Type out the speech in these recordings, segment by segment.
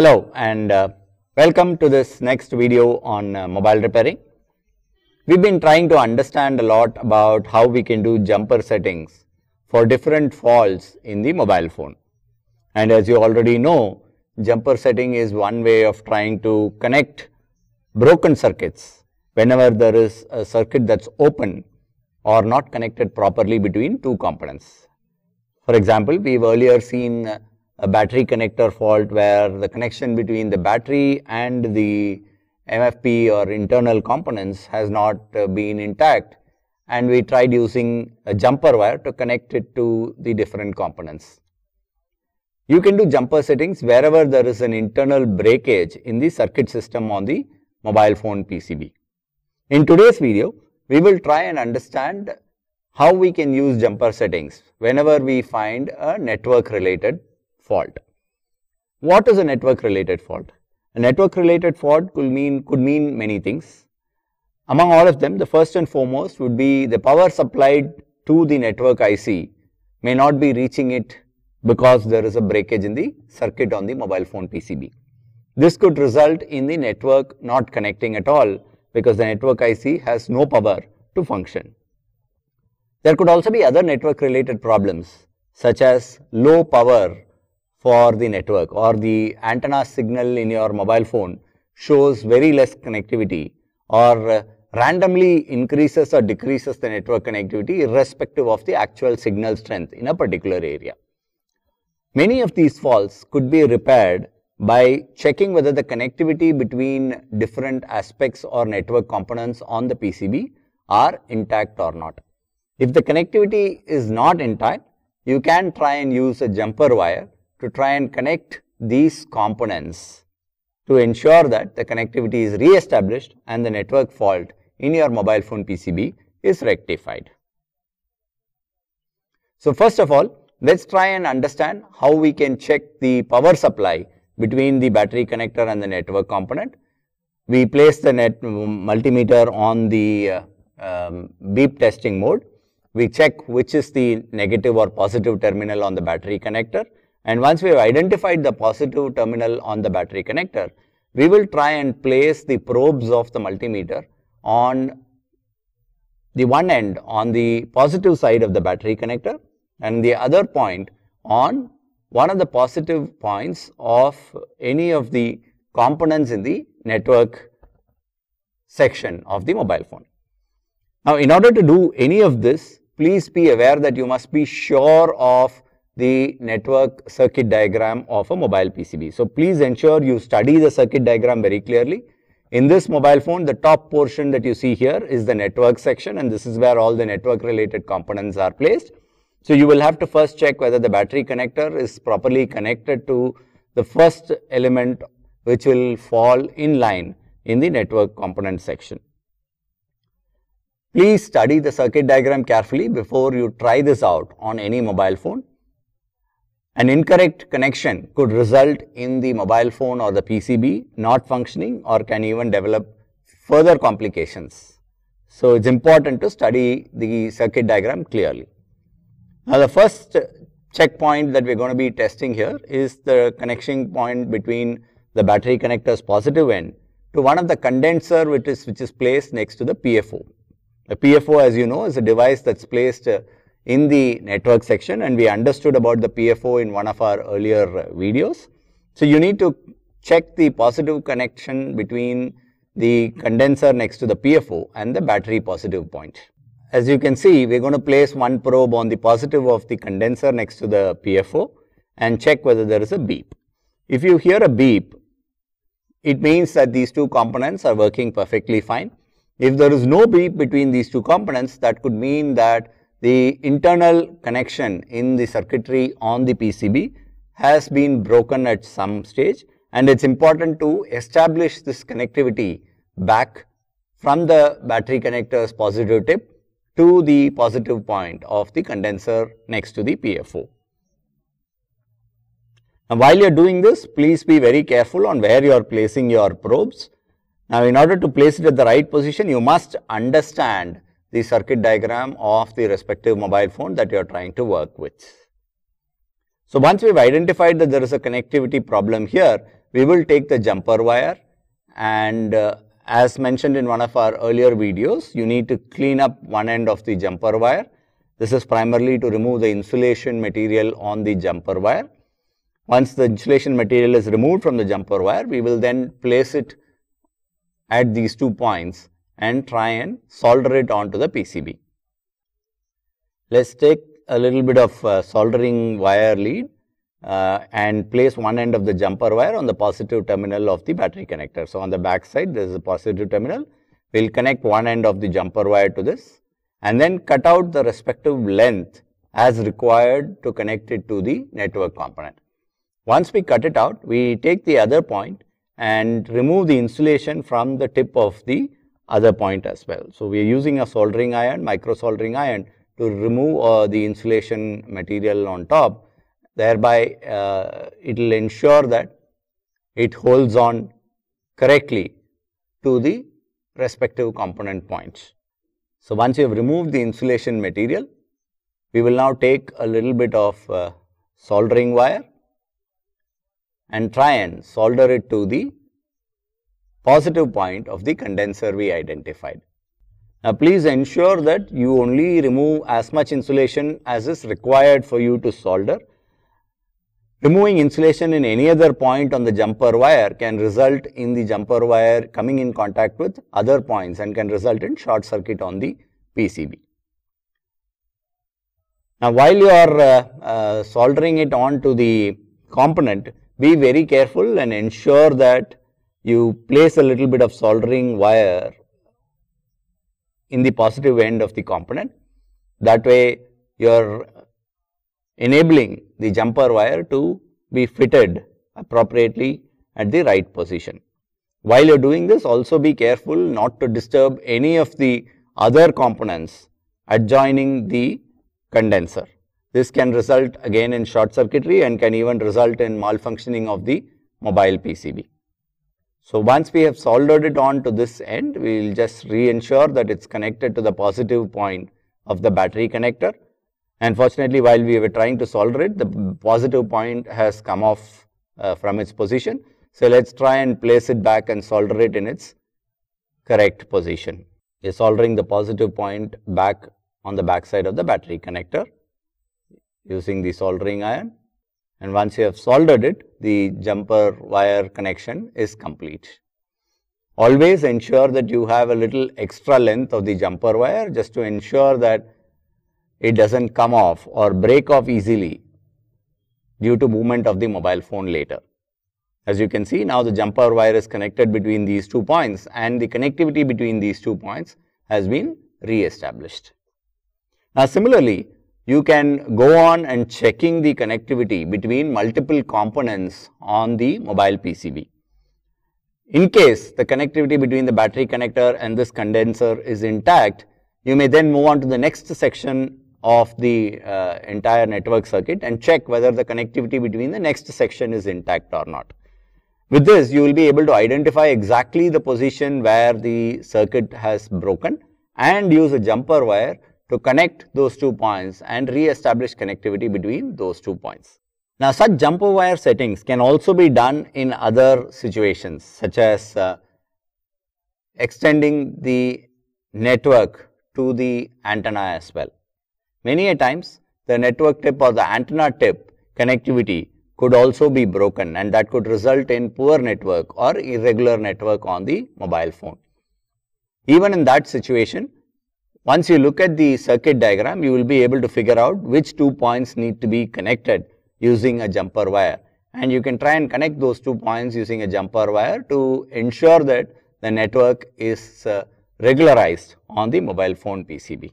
Hello and uh, welcome to this next video on uh, mobile repairing. We've been trying to understand a lot about how we can do jumper settings for different faults in the mobile phone. And as you already know, jumper setting is one way of trying to connect broken circuits whenever there is a circuit that's open or not connected properly between two components. For example, we've earlier seen uh, a battery connector fault where the connection between the battery and the MFP or internal components has not uh, been intact and we tried using a jumper wire to connect it to the different components. You can do jumper settings wherever there is an internal breakage in the circuit system on the mobile phone PCB. In today's video, we will try and understand how we can use jumper settings whenever we find a network related fault. What is a network related fault? A network related fault could mean, could mean many things. Among all of them, the first and foremost would be the power supplied to the network IC may not be reaching it because there is a breakage in the circuit on the mobile phone PCB. This could result in the network not connecting at all because the network IC has no power to function. There could also be other network related problems such as low power for the network or the antenna signal in your mobile phone shows very less connectivity or uh, randomly increases or decreases the network connectivity irrespective of the actual signal strength in a particular area. Many of these faults could be repaired by checking whether the connectivity between different aspects or network components on the PCB are intact or not. If the connectivity is not intact, you can try and use a jumper wire to try and connect these components to ensure that the connectivity is re-established and the network fault in your mobile phone PCB is rectified. So, first of all, let us try and understand how we can check the power supply between the battery connector and the network component. We place the net mm, multimeter on the uh, um, beep testing mode. We check which is the negative or positive terminal on the battery connector and once we have identified the positive terminal on the battery connector, we will try and place the probes of the multimeter on the one end on the positive side of the battery connector and the other point on one of the positive points of any of the components in the network section of the mobile phone. Now, in order to do any of this, please be aware that you must be sure of the network circuit diagram of a mobile PCB. So, please ensure you study the circuit diagram very clearly. In this mobile phone, the top portion that you see here is the network section and this is where all the network related components are placed. So, you will have to first check whether the battery connector is properly connected to the first element which will fall in line in the network component section. Please study the circuit diagram carefully before you try this out on any mobile phone. An incorrect connection could result in the mobile phone or the PCB not functioning or can even develop further complications. So, it is important to study the circuit diagram clearly. Now, the first checkpoint that we are going to be testing here is the connection point between the battery connector's positive end to one of the condenser which is, which is placed next to the PFO. The PFO as you know is a device that is placed uh, in the network section and we understood about the PFO in one of our earlier uh, videos. So, you need to check the positive connection between the condenser next to the PFO and the battery positive point. As you can see, we are going to place one probe on the positive of the condenser next to the PFO and check whether there is a beep. If you hear a beep, it means that these two components are working perfectly fine. If there is no beep between these two components, that could mean that the internal connection in the circuitry on the PCB has been broken at some stage and it is important to establish this connectivity back from the battery connector's positive tip to the positive point of the condenser next to the PFO. Now, while you are doing this, please be very careful on where you are placing your probes. Now, in order to place it at the right position, you must understand the circuit diagram of the respective mobile phone that you are trying to work with. So once we've identified that there is a connectivity problem here, we will take the jumper wire and uh, as mentioned in one of our earlier videos, you need to clean up one end of the jumper wire. This is primarily to remove the insulation material on the jumper wire. Once the insulation material is removed from the jumper wire, we will then place it at these two points and try and solder it onto the PCB. Let's take a little bit of uh, soldering wire lead uh, and place one end of the jumper wire on the positive terminal of the battery connector. So, on the back side there is a positive terminal, we will connect one end of the jumper wire to this and then cut out the respective length as required to connect it to the network component. Once we cut it out, we take the other point and remove the insulation from the tip of the other point as well. So, we are using a soldering iron, micro soldering iron to remove uh, the insulation material on top thereby uh, it will ensure that it holds on correctly to the respective component points. So, once you have removed the insulation material, we will now take a little bit of uh, soldering wire and try and solder it to the positive point of the condenser we identified. Now, please ensure that you only remove as much insulation as is required for you to solder. Removing insulation in any other point on the jumper wire can result in the jumper wire coming in contact with other points and can result in short circuit on the PCB. Now, while you are uh, uh, soldering it on to the component, be very careful and ensure that you place a little bit of soldering wire in the positive end of the component. That way you are enabling the jumper wire to be fitted appropriately at the right position. While you are doing this also be careful not to disturb any of the other components adjoining the condenser. This can result again in short circuitry and can even result in malfunctioning of the mobile PCB. So, once we have soldered it on to this end, we will just re-ensure that it is connected to the positive point of the battery connector. And fortunately, while we were trying to solder it, the positive point has come off uh, from its position. So, let us try and place it back and solder it in its correct position. Is soldering the positive point back on the back side of the battery connector using the soldering iron and once you have soldered it, the jumper wire connection is complete. Always ensure that you have a little extra length of the jumper wire just to ensure that it doesn't come off or break off easily due to movement of the mobile phone later. As you can see now the jumper wire is connected between these two points and the connectivity between these two points has been re-established. Now similarly you can go on and checking the connectivity between multiple components on the mobile PCB. In case the connectivity between the battery connector and this condenser is intact, you may then move on to the next section of the uh, entire network circuit and check whether the connectivity between the next section is intact or not. With this, you will be able to identify exactly the position where the circuit has broken and use a jumper wire to connect those two points and re-establish connectivity between those two points. Now, such jumper wire settings can also be done in other situations such as uh, extending the network to the antenna as well. Many a times the network tip or the antenna tip connectivity could also be broken and that could result in poor network or irregular network on the mobile phone. Even in that situation, once you look at the circuit diagram, you will be able to figure out which two points need to be connected using a jumper wire. And you can try and connect those two points using a jumper wire to ensure that the network is uh, regularized on the mobile phone PCB.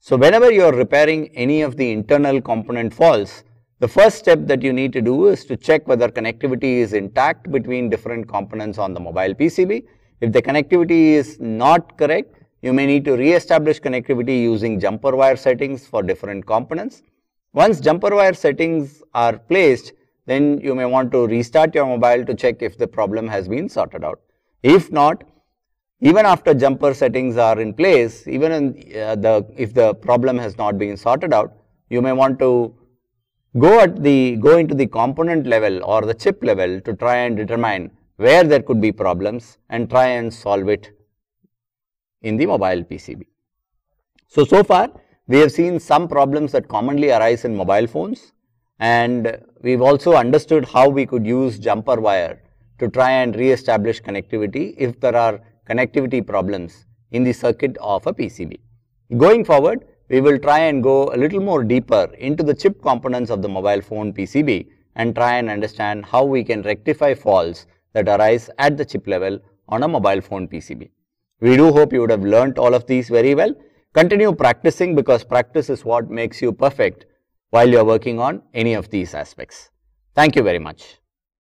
So, whenever you are repairing any of the internal component faults, the first step that you need to do is to check whether connectivity is intact between different components on the mobile PCB. If the connectivity is not correct, you may need to re-establish connectivity using jumper wire settings for different components. Once jumper wire settings are placed, then you may want to restart your mobile to check if the problem has been sorted out. If not, even after jumper settings are in place, even in, uh, the, if the problem has not been sorted out, you may want to go at the go into the component level or the chip level to try and determine where there could be problems and try and solve it in the mobile PCB. So, so far we have seen some problems that commonly arise in mobile phones and we have also understood how we could use jumper wire to try and re-establish connectivity if there are connectivity problems in the circuit of a PCB. Going forward, we will try and go a little more deeper into the chip components of the mobile phone PCB and try and understand how we can rectify faults that arise at the chip level on a mobile phone PCB. We do hope you would have learnt all of these very well. Continue practicing because practice is what makes you perfect while you are working on any of these aspects. Thank you very much.